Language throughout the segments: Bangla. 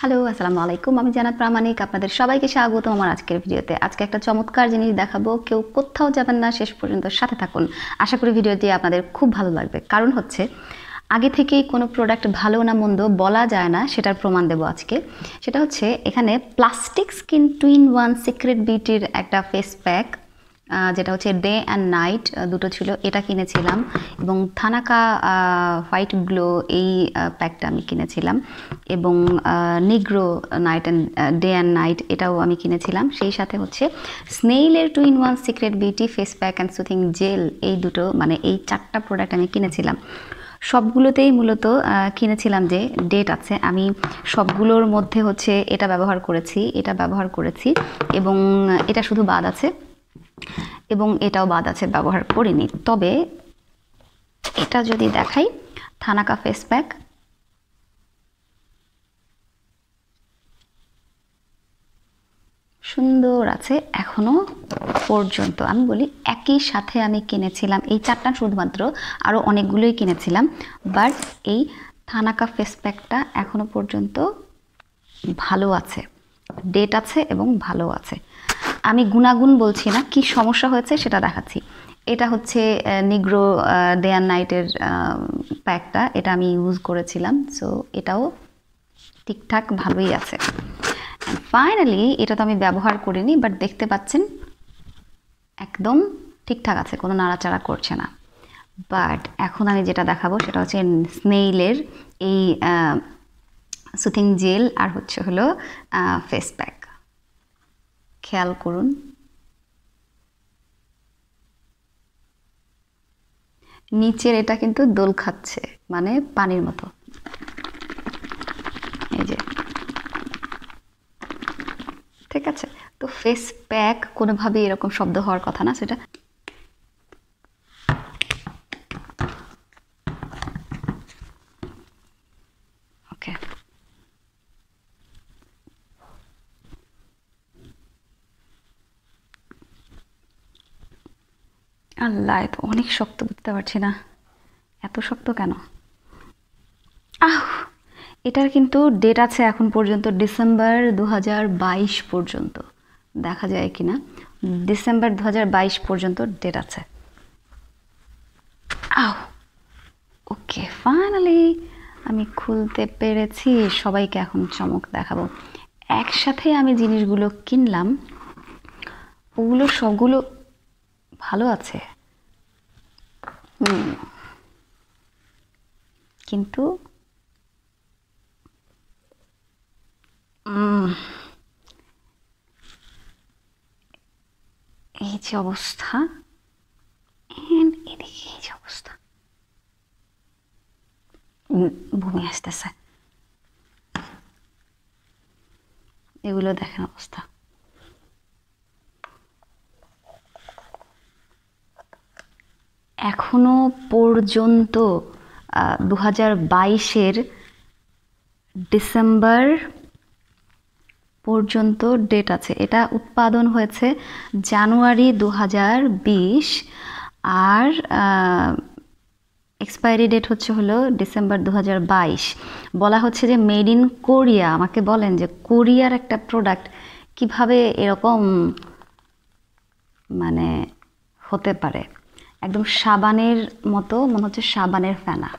হ্যালো আসসালামু আলাইকুম আমি জানাত প্রামাণিক আপনাদের সবাইকে স্বাগতম আমার আজকের ভিডিওতে আজকে একটা চমৎকার জিনিস দেখাবো কেউ কোথাও যাবেন না শেষ পর্যন্ত সাথে থাকুন আশা করি ভিডিওটি আপনাদের খুব ভালো লাগবে কারণ হচ্ছে আগে থেকেই কোনো প্রোডাক্ট ভালো না মন্দ বলা যায় না সেটার প্রমাণ দেব আজকে সেটা হচ্ছে এখানে plastic skin two in one secret বিউটির একটা ফেস প্যাক যেটা হচ্ছে ডে অ্যান্ড নাইট দুটো ছিল এটা কিনেছিলাম এবং থানাকা হোয়াইট গ্লো এই প্যাকটা আমি কিনেছিলাম এবং নিগ্রো night and day and night এটাও আমি কিনেছিলাম সেই সাথে হচ্ছে স্নেইলের two in one secret beauty face pack and soothing gel এই দুটো মানে এই চারটা প্রোডাক্ট আমি কিনেছিলাম সবগুলোতেই মূলত কিনেছিলাম যে ডেট আছে আমি সবগুলোর মধ্যে হচ্ছে এটা ব্যবহার করেছি এটা ব্যবহার করেছি এবং এটা শুধু বাদ আছে এবং এটাও বাদ আছে ব্যবহার করিনি তবে এটা যদি দেখাই থানাকা ফেস প্যাক সুন্দর আছে এখনো পর্যন্ত আমি বলি একই সাথে আমি কিনেছিলাম এই চারটা শুধুমাত্র আরও অনেকগুলোই কিনেছিলাম বাট এই থানাকা ফেস প্যাকটা এখনও পর্যন্ত ভালো আছে ডেট আছে এবং ভালো আছে আমি গুণাগুণ বলছি না কি সমস্যা হয়েছে সেটা দেখাচ্ছি এটা হচ্ছে নিগ্রো ডে অ্যান্ড নাইটের প্যাকটা এটা আমি ইউজ করেছিলাম সো এটাও ঠিকঠাক ভালোই আছে ফাইনালি এটা তো আমি ব্যবহার করিনি বাট দেখতে পাচ্ছেন একদম ঠিকঠাক আছে কোনো নাড়াচাড়া করছে না বাট এখন আমি যেটা দেখাবো সেটা হচ্ছে স্নেইলের এই সুথিং জেল আর হচ্ছে হলো ফেস প্যাক খেয়াল করুন নিচের এটা কিন্তু দোল খাচ্ছে মানে পানির মতো এই যে ঠিক আছে তো ফেস প্যাক কোনোভাবে এরকম শব্দ হওয়ার কথা না সেটা আল্লাহ এত অনেক শক্ত বুঝতে পারছি না এত শক্ত কেন আহ এটার কিন্তু ডেট আছে এখন পর্যন্ত ডিসেম্বর দু পর্যন্ত দেখা যায় কি না ডিসেম্বর দু পর্যন্ত ডেট আছে আহ ওকে ফাইনালি আমি খুলতে পেরেছি সবাইকে এখন চমক দেখাবো একসাথে আমি জিনিসগুলো কিনলাম ওগুলো সবগুলো ভালো আছে কিন্তু এই যে অবস্থা এদিকে এই যে অবস্থা ভূমি আসতেছে এগুলো দেখেন অবস্থা এখনো পর্যন্ত দু হাজার বাইশের ডিসেম্বর পর্যন্ত ডেট আছে এটা উৎপাদন হয়েছে জানুয়ারি দু আর এক্সপায়ারি ডেট হচ্ছে হলো ডিসেম্বর দু বলা হচ্ছে যে মেড ইন কোরিয়া আমাকে বলেন যে কোরিয়ার একটা প্রোডাক্ট কিভাবে এরকম মানে হতে পারে একদম সাবানের মতো মনে হচ্ছে সাবানের ফেনা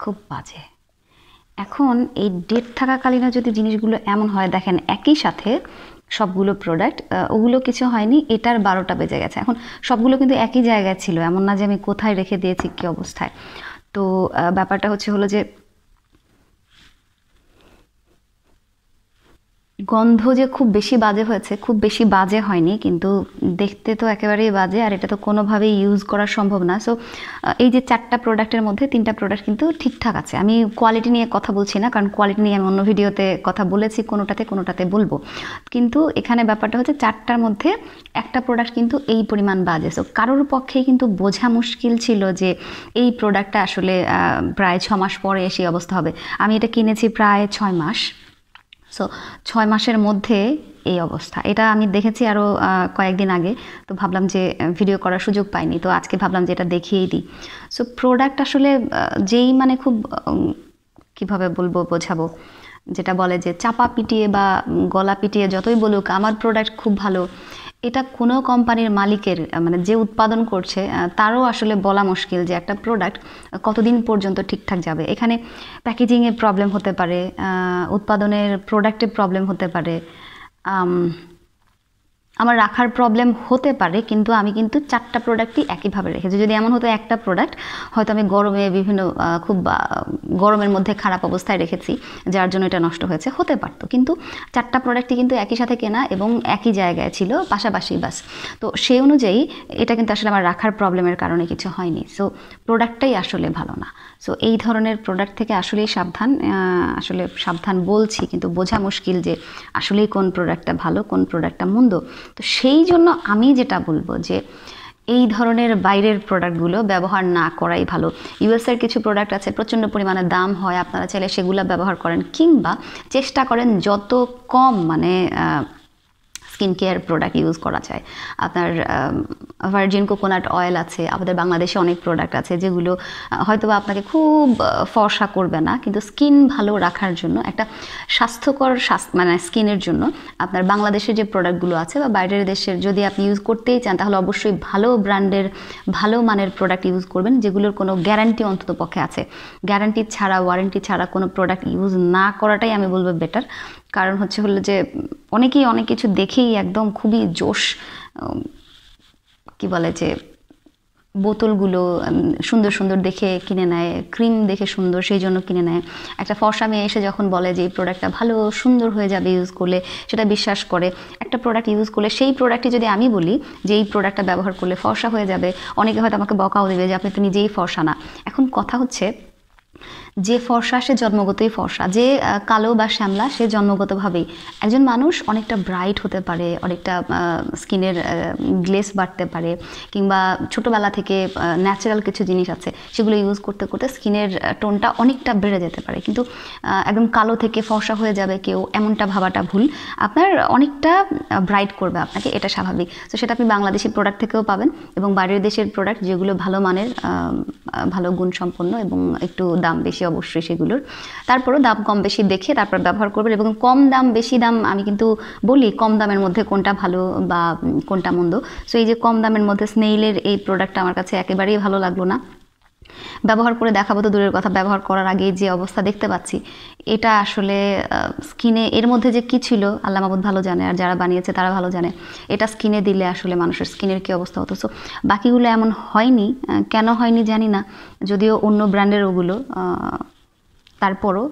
খুব বাজে এখন এই ডেট থাকাকালীনও যদি জিনিসগুলো এমন হয় দেখেন একই সাথে সবগুলো প্রোডাক্ট ওগুলো কিছু হয়নি এটার বারোটা বেজে গেছে এখন সবগুলো কিন্তু একই জায়গায় ছিল এমন না যে আমি কোথায় রেখে দিয়েছি কী অবস্থায় তো ব্যাপারটা হচ্ছে হলো যে গন্ধ যে খুব বেশি বাজে হয়েছে খুব বেশি বাজে হয়নি কিন্তু দেখতে তো একেবারেই বাজে আর এটা তো কোনোভাবেই ইউজ করা সম্ভব না সো এই যে চারটা প্রোডাক্টের মধ্যে তিনটা প্রোডাক্ট কিন্তু ঠিকঠাক আছে আমি কোয়ালিটি নিয়ে কথা বলছি না কারণ কোয়ালিটি নিয়ে আমি অন্য ভিডিওতে কথা বলেছি কোনোটাতে কোনোটাতে বলবো কিন্তু এখানে ব্যাপারটা হচ্ছে চারটার মধ্যে একটা প্রোডাক্ট কিন্তু এই পরিমাণ বাজে সো কারোর পক্ষেই কিন্তু বোঝা মুশকিল ছিল যে এই প্রোডাক্টটা আসলে প্রায় ছ মাস পরে এসে অবস্থা হবে আমি এটা কিনেছি প্রায় ছয় মাস সো ছয় মাসের মধ্যে এই অবস্থা এটা আমি দেখেছি আরও কয়েকদিন আগে তো ভাবলাম যে ভিডিও করার সুযোগ পাইনি তো আজকে ভাবলাম যে এটা দেখিয়েই দিই সো প্রোডাক্ট আসলে যেই মানে খুব কিভাবে বলবো বোঝাবো যেটা বলে যে চাপা পিটিয়ে বা গলা পিটিয়ে যতই বলুক আমার প্রোডাক্ট খুব ভালো এটা কোনো কোম্পানির মালিকের মানে যে উৎপাদন করছে তারও আসলে বলা মুশকিল যে একটা প্রোডাক্ট কতদিন পর্যন্ত ঠিকঠাক যাবে এখানে প্যাকেজিংয়ের প্রবলেম হতে পারে উৎপাদনের প্রোডাক্টের প্রবলেম হতে পারে আমার রাখার প্রবলেম হতে পারে কিন্তু আমি কিন্তু চারটা প্রোডাক্টই একইভাবে রেখেছি যদি এমন হতো একটা প্রোডাক্ট হয়তো আমি গরমে বিভিন্ন খুব গরমের মধ্যে খারাপ অবস্থায় রেখেছি যার জন্য এটা নষ্ট হয়েছে হতে পারতো কিন্তু চারটা প্রোডাক্টই কিন্তু একই সাথে কেনা এবং একই জায়গায় ছিল পাশাপাশি বাস তো সেই অনুযায়ী এটা কিন্তু আসলে আমার রাখার প্রবলেমের কারণে কিছু হয়নি সো প্রোডাক্টটাই আসলে ভালো না সো এই ধরনের প্রোডাক্ট থেকে আসলেই সাবধান আসলে সাবধান বলছি কিন্তু বোঝা মুশকিল যে আসলেই কোন প্রোডাক্টটা ভালো কোন প্রোডাক্টটা মন্দ তো সেই জন্য আমি যেটা বলবো যে এই ধরনের বাইরের প্রোডাক্টগুলো ব্যবহার না করাই ভালো ইউএসের কিছু প্রোডাক্ট আছে প্রচণ্ড পরিমাণে দাম হয় আপনারা চাইলে সেগুলো ব্যবহার করেন কিংবা চেষ্টা করেন যত কম মানে স্কিন কেয়ার প্রোডাক্ট ইউজ করা যায় আপনার ভার্জিন কোকোনাট অয়েল আছে আমাদের বাংলাদেশে অনেক প্রোডাক্ট আছে যেগুলো হয়তো আপনাকে খুব ফর্সা করবে না কিন্তু স্কিন ভালো রাখার জন্য একটা স্বাস্থ্যকর মানে স্কিনের জন্য আপনার বাংলাদেশের যে প্রোডাক্টগুলো আছে বা বাইরের দেশের যদি আপনি ইউজ করতেই চান তাহলে অবশ্যই ভালো ব্র্যান্ডের ভালো মানের প্রোডাক্ট ইউজ করবেন যেগুলোর কোনো গ্যারান্টি অন্তত পক্ষে আছে গ্যারান্টি ছাড়া ওয়ারেন্টি ছাড়া কোনো প্রোডাক্ট ইউজ না করাটাই আমি বলবো বেটার কারণ হচ্ছে হলো যে অনেকেই অনেক কিছু দেখেই একদম খুবই জোশ কি বলে যে বোতলগুলো সুন্দর সুন্দর দেখে কিনে নেয় ক্রিম দেখে সুন্দর সেই জন্য কিনে নেয় একটা ফর্সা মেয়ে এসে যখন বলে যে এই প্রোডাক্টটা ভালো সুন্দর হয়ে যাবে ইউজ করলে সেটা বিশ্বাস করে একটা প্রোডাক্ট ইউজ করলে সেই প্রোডাক্টটি যদি আমি বলি যে এই প্রোডাক্টটা ব্যবহার করলে ফর্সা হয়ে যাবে অনেকে হয়তো আমাকে বকাও দেবে যে আপনি তো নিজেই ফর্সা না এখন কথা হচ্ছে যে ফর্সা সে জন্মগতই ফর্সা যে কালো বা শ্যামলা সে জন্মগতভাবেই একজন মানুষ অনেকটা ব্রাইট হতে পারে অনেকটা স্কিনের গ্লেস বাড়তে পারে কিংবা ছোটোবেলা থেকে ন্যাচারাল কিছু জিনিস আছে সেগুলো ইউজ করতে করতে স্কিনের টোনটা অনেকটা বেড়ে যেতে পারে কিন্তু একদম কালো থেকে ফর্সা হয়ে যাবে কেউ এমনটা ভাবাটা ভুল আপনার অনেকটা ব্রাইট করবে আপনাকে এটা স্বাভাবিক তো সেটা আপনি বাংলাদেশি প্রোডাক্ট থেকেও পাবেন এবং বাইরের দেশের প্রোডাক্ট যেগুলো ভালো মানের ভালো গুণসম্পন্ন এবং একটু দাম বেশি অবশ্যই সেগুলোর তারপরও দাম কম বেশি দেখে তারপর ব্যবহার করবেন এবং কম দাম বেশি দাম আমি কিন্তু বলি কম দামের মধ্যে কোনটা ভালো বা কোনটা মন্দ সো এই যে কম দামের মধ্যে স্নেইলের এই প্রোডাক্টটা আমার কাছে একেবারেই ভালো লাগলো না ব্যবহার করে দেখাবো তো দূরের কথা ব্যবহার করার আগে যে অবস্থা দেখতে পাচ্ছি এটা আসলে স্কিনে এর মধ্যে যে কি ছিল আল্লাহ মাহবুদ ভালো জানে আর যারা বানিয়েছে তারা ভালো জানে এটা স্কিনে দিলে আসলে মানুষের স্কিনের কি অবস্থা হতো সো বাকিগুলো এমন হয়নি কেন হয়নি জানি না যদিও অন্য ব্র্যান্ডের ওগুলো তারপরও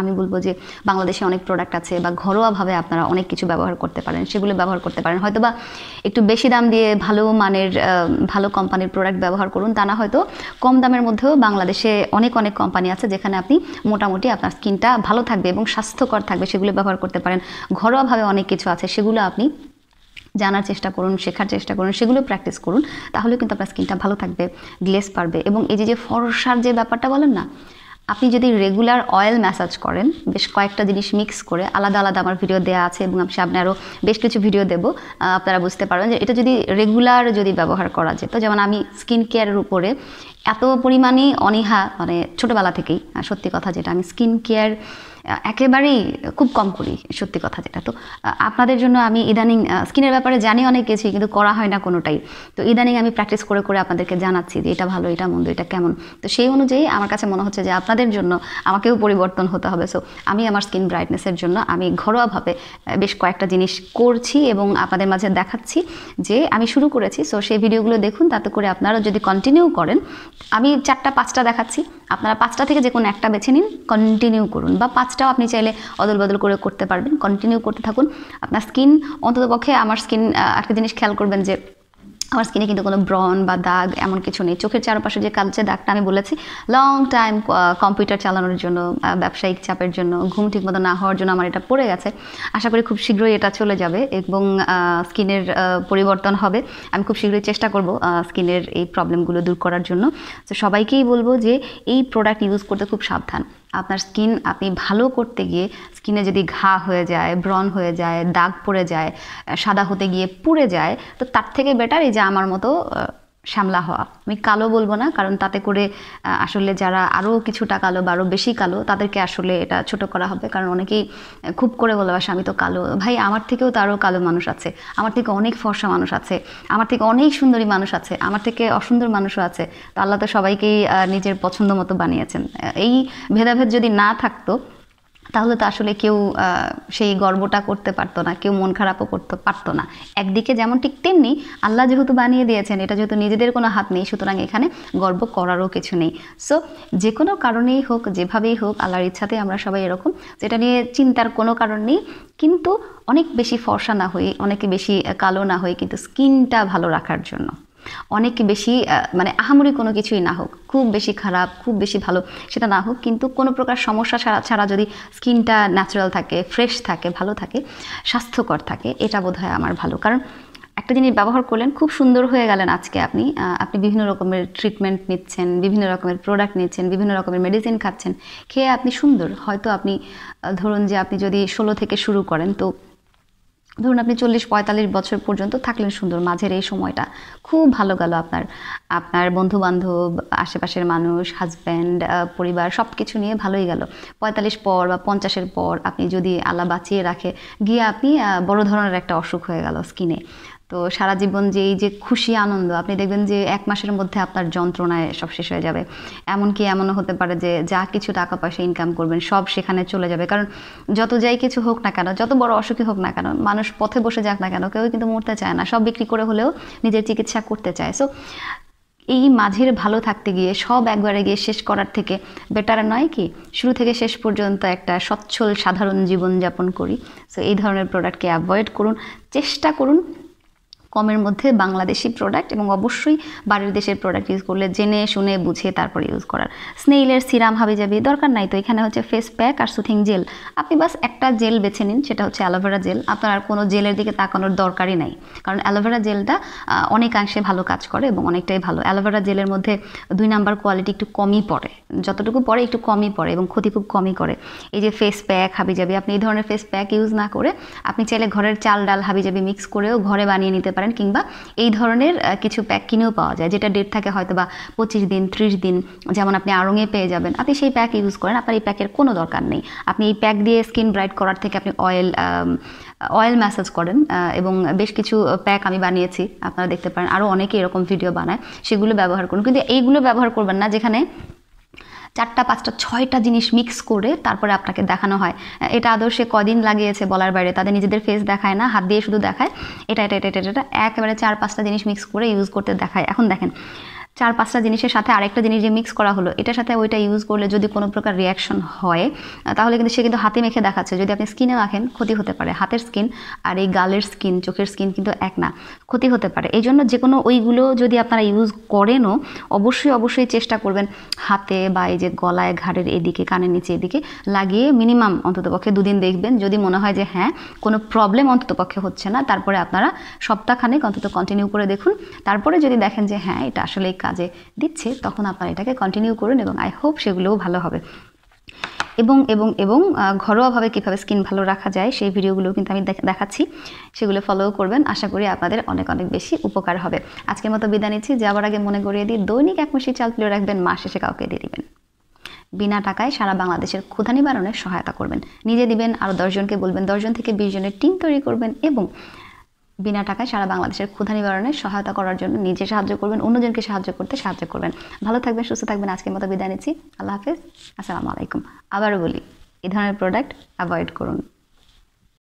আমি বলবো যে বাংলাদেশে অনেক প্রোডাক্ট আছে বা ঘরোয়াভাবে আপনারা অনেক কিছু ব্যবহার করতে পারেন সেগুলো ব্যবহার করতে পারেন হয়তো বা একটু বেশি দাম দিয়ে ভালো মানের ভালো কোম্পানির প্রোডাক্ট ব্যবহার করুন তা না হয়তো কম দামের মধ্যেও বাংলাদেশে অনেক অনেক কোম্পানি আছে যেখানে আপনি মোটামুটি আপনার স্কিনটা ভালো থাকবে এবং স্বাস্থ্যকর থাকবে সেগুলো ব্যবহার করতে পারেন ঘরোয়াভাবে অনেক কিছু আছে সেগুলো আপনি জানার চেষ্টা করুন শেখার চেষ্টা করুন সেগুলো প্র্যাকটিস করুন তাহলে কিন্তু আপনার স্কিনটা ভালো থাকবে গ্লেস পারবে এবং এই যে ফরসার যে ব্যাপারটা বলেন না আপনি যদি রেগুলার অয়েল ম্যাসাজ করেন বেশ কয়েকটা জিনিস মিক্স করে আলাদা আলাদা আমার ভিডিও দেওয়া আছে এবং আমি সামনে আরও বেশ কিছু ভিডিও দেব আপনারা বুঝতে পারবেন যে এটা যদি রেগুলার যদি ব্যবহার করা যেত যেমন আমি স্কিন কেয়ারের উপরে এত পরিমাণে অনীহা মানে ছোটোবেলা থেকেই সত্যি কথা যেটা আমি স্কিন কেয়ার একেবারেই খুব কম করি সত্যি কথা যেটা তো আপনাদের জন্য আমি ইদানিং স্কিনের ব্যাপারে জানি অনেক কিছুই কিন্তু করা হয় না কোনোটাই তো ইদানিং আমি প্র্যাকটিস করে করে আপনাদেরকে জানাচ্ছি যে এটা ভালো এটা মন্দ এটা কেমন তো সেই অনুযায়ী আমার কাছে মনে হচ্ছে যে আপনাদের জন্য আমাকেও পরিবর্তন হতে হবে সো আমি আমার স্কিন ব্রাইটনেসের জন্য আমি ঘরোয়াভাবে বেশ কয়েকটা জিনিস করছি এবং আপনাদের মাঝে দেখাচ্ছি যে আমি শুরু করেছি সো সেই ভিডিওগুলো দেখুন তাতে করে আপনারা যদি কন্টিনিউ করেন আমি চারটা পাঁচটা দেখাচ্ছি আপনারা পাঁচটা থেকে যে কোনো একটা বেছে নিন কন্টিনিউ করুন বা পাঁচ কাজটাও আপনি চাইলে অদল বদল করে করতে পারবেন কন্টিনিউ করতে থাকুন আপনার স্কিন অন্ততপক্ষে আমার স্কিন একটা জিনিস খেয়াল করবেন যে আমার স্কিনে কিন্তু কোনো ব্রন বা দাগ এমন কিছু নেই চোখের চারপাশে যে কালচে দাগটা আমি বলেছি লং টাইম কম্পিউটার চালানোর জন্য ব্যবসায়িক চাপের জন্য ঘুম ঠিকমতো না হওয়ার জন্য আমার এটা পড়ে গেছে আশা করি খুব শীঘ্রই এটা চলে যাবে এবং স্কিনের পরিবর্তন হবে আমি খুব শীঘ্রই চেষ্টা করব স্কিনের এই প্রবলেমগুলো দূর করার জন্য তো সবাইকেই বলবো যে এই প্রোডাক্ট ইউজ করতে খুব সাবধান আপনার স্কিন আপনি ভালো করতে গিয়ে স্কিনে যদি ঘা হয়ে যায় ব্রন হয়ে যায় দাগ পড়ে যায় সাদা হতে গিয়ে পুড়ে যায় তো তার থেকে বেটার এই যা আমার মতো শ্যামলা হওয়া আমি কালো বলবো না কারণ তাতে করে আসলে যারা আরও কিছুটা কালো বা আরও বেশি কালো তাদেরকে আসলে এটা ছোট করা হবে কারণ অনেকেই খুব করে ভালোবাসে আমি তো কালো ভাই আমার থেকেও তারও কালো মানুষ আছে আমার থেকে অনেক ফর্সা মানুষ আছে আমার থেকে অনেক সুন্দরী মানুষ আছে আমার থেকে অসুন্দর মানুষও আছে তা আল্লাহ তো সবাইকেই নিজের পছন্দ মতো বানিয়েছেন এই ভেদাভেদ যদি না থাকতো তাহলে তো আসলে কেউ সেই গর্বটা করতে পারতো না কেউ মন খারাপও করতে পারতো না একদিকে যেমন ঠিক তেমনি আল্লাহ যেহেতু বানিয়ে দিয়েছেন এটা যেহেতু নিজেদের কোনো হাত নেই সুতরাং এখানে গর্ব করারও কিছু নেই সো যে কোনো কারণেই হোক যেভাবেই হোক আল্লাহর ইচ্ছাতে আমরা সবাই এরকম যেটা নিয়ে চিন্তার কোনো কারণ নেই কিন্তু অনেক বেশি ফর্সা না হয়ে অনেকে বেশি কালো না হয়ে কিন্তু স্কিনটা ভালো রাখার জন্য অনেক বেশি মানে আহামরি কোনো কিছুই না হোক খুব বেশি খারাপ খুব বেশি ভালো সেটা না হোক কিন্তু কোনো প্রকার সমস্যা ছাড়া ছাড়া যদি স্কিনটা ন্যাচারাল থাকে ফ্রেশ থাকে ভালো থাকে স্বাস্থ্যকর থাকে এটা বোধ হয় আমার ভালো কারণ একটা জিনিস ব্যবহার করলেন খুব সুন্দর হয়ে গেলেন আজকে আপনি আপনি বিভিন্ন রকমের ট্রিটমেন্ট নিচ্ছেন বিভিন্ন রকমের প্রোডাক্ট নিচ্ছেন বিভিন্ন রকমের মেডিসিন খাচ্ছেন খেয়ে আপনি সুন্দর হয়তো আপনি ধরুন যে আপনি যদি ষোলো থেকে শুরু করেন তো ধরুন আপনি চল্লিশ পঁয়তাল্লিশ বছর পর্যন্ত থাকলেন সুন্দর মাঝের এই সময়টা খুব ভালো গেল আপনার আপনার বন্ধুবান্ধব আশেপাশের মানুষ হাজব্যান্ড পরিবার সব কিছু নিয়ে ভালোই গেল পঁয়তাল্লিশ পর বা পঞ্চাশের পর আপনি যদি আলা বাঁচিয়ে রাখে গিয়ে আপনি বড় ধরনের একটা অসুখ হয়ে গেল স্কিনে তো সারা জীবন যে এই যে খুশি আনন্দ আপনি দেখবেন যে এক মাসের মধ্যে আপনার যন্ত্রণায় সব শেষ হয়ে যাবে এমনকি এমনও হতে পারে যে যা কিছু টাকা পয়সা ইনকাম করবেন সব সেখানে চলে যাবে কারণ যত যাই কিছু হোক না কেন যত বড় অসুখী হোক না কেন মানুষ পথে বসে যাক না কেন কেউ কিন্তু মরতে চায় না সব বিক্রি করে হলেও নিজের চিকিৎসা করতে চায় সো এই মাঝের ভালো থাকতে গিয়ে সব একবারে গিয়ে শেষ করার থেকে বেটার নয় কি শুরু থেকে শেষ পর্যন্ত একটা সচ্ছল সাধারণ জীবনযাপন করি সো এই ধরনের প্রোডাক্টকে অ্যাভয়েড করুন চেষ্টা করুন কমের মধ্যে বাংলাদেশি প্রোডাক্ট এবং অবশ্যই বাইরের দেশের প্রোডাক্ট ইউজ করলে জেনে শুনে বুঝে তারপরে ইউজ করার স্নেইলের সিরাম হাবি যাবে দরকার নাই তো এখানে হচ্ছে ফেস প্যাক আর সুথিং জেল আপনি বাস একটা জেল বেছে নিন সেটা হচ্ছে অ্যালোভেরা জেল আপনার আর কোনো জেলের দিকে তাকানোর দরকারই নাই কারণ অ্যালোভেরা জেলটা অনেকাংশে ভালো কাজ করে এবং অনেকটাই ভালো অ্যালোভেরা জেলের মধ্যে দুই নাম্বার কোয়ালিটি একটু কমই পড়ে যতটুকু পড়ে একটু কমই পড়ে এবং ক্ষতি খুব কমই করে এই যে ফেস প্যাক হাবি যাবে আপনি এই ধরনের ফেস প্যাক ইউজ না করে আপনি চাইলে ঘরের চাল ডাল হাবি যাবে মিক্স করেও ঘরে বানিয়ে নিতে পারেন পারেন কিংবা এই ধরনের কিছু প্যাক কিনেও পাওয়া যায় যেটা ডেট থাকে হয়তো বা পঁচিশ দিন ত্রিশ দিন যেমন আপনি আড়ঙে পেয়ে যাবেন আপনি সেই প্যাক ইউজ করেন আপনার এই প্যাকের কোনো দরকার নেই আপনি এই প্যাক দিয়ে স্কিন ব্রাইট করার থেকে আপনি অয়েল অয়েল ম্যাসাজ করেন এবং বেশ কিছু প্যাক আমি বানিয়েছি আপনারা দেখতে পারেন আরও অনেকে এরকম ভিডিও বানায় সেগুলো ব্যবহার করুন কিন্তু এইগুলো ব্যবহার করবেন না যেখানে চারটা পাঁচটা ছয়টা জিনিস মিক্স করে তারপরে আপনাকে দেখানো হয় এটা আদর্শে কদিন লাগিয়েছে বলার বাইরে তাদের নিজেদের ফেস দেখায় না হাত দিয়ে শুধু দেখায় এটা এটা এটা এটা একেবারে চার পাঁচটা জিনিস মিক্স করে ইউজ করতে দেখায় এখন দেখেন চার পাঁচটা জিনিসের সাথে আরেকটা জিনিস যে মিক্স করা হলো এটার সাথে ওইটা ইউজ করলে যদি কোনো প্রকার রিয়াকশন হয় তাহলে কিন্তু সে কিন্তু হাতে মেখে দেখাচ্ছে যদি আপনি স্কিনে রাখেন ক্ষতি হতে পারে হাতের স্কিন আর এই গালের স্কিন চোখের স্কিন কিন্তু এক না ক্ষতি হতে পারে এই জন্য যে কোনো ওইগুলো যদি আপনারা ইউজ করেনও অবশ্যই অবশ্যই চেষ্টা করবেন হাতে বা এই যে গলায় ঘাড়ের এদিকে কানের নিচে এদিকে লাগিয়ে মিনিমাম অন্ততপক্ষে দুদিন দেখবেন যদি মনে হয় যে হ্যাঁ কোনো প্রবলেম অন্ততপক্ষে হচ্ছে না তারপরে আপনারা সপ্তাহখানেক অন্তত কন্টিনিউ করে দেখুন তারপরে যদি দেখেন যে হ্যাঁ এটা আসলে কাজে দিচ্ছে তখন আপনারা এটাকে কন্টিনিউ করুন এবং আই হোপ সেগুলোও ভালো হবে এবং এবং এবং ঘরোয়াভাবে কীভাবে স্কিন ভালো রাখা যায় সেই ভিডিওগুলো কিন্তু আমি দেখাচ্ছি সেগুলো ফলো করবেন আশা করি আপনাদের অনেক অনেক বেশি উপকার হবে আজকের মতো বিদায় নিচ্ছি যাওয়ার আগে মনে করিয়ে দিই দৈনিক এক মাসি চাল তুলে রাখবেন মাস শেষে কাউকে দিয়ে দিবেন বিনা টাকায় সারা বাংলাদেশের ক্ষুধা নিবারণে সহায়তা করবেন নিজে দিবেন আরও দশজনকে বলবেন দশজন থেকে বিশ জনের টিম তৈরি করবেন এবং বিনা টাকায় সারা বাংলাদেশের ক্ষুধা নিবারণে সহায়তা করার জন্য নিজে সাহায্য করবেন অন্যজনকে সাহায্য করতে সাহায্য করবেন ভালো থাকবেন সুস্থ থাকবেন আজকের মতো বিদায় নিচ্ছি আল্লাহ হাফিজ আসসালামু আলাইকুম আবারও বলি এই ধরনের প্রোডাক্ট অ্যাভয়েড করুন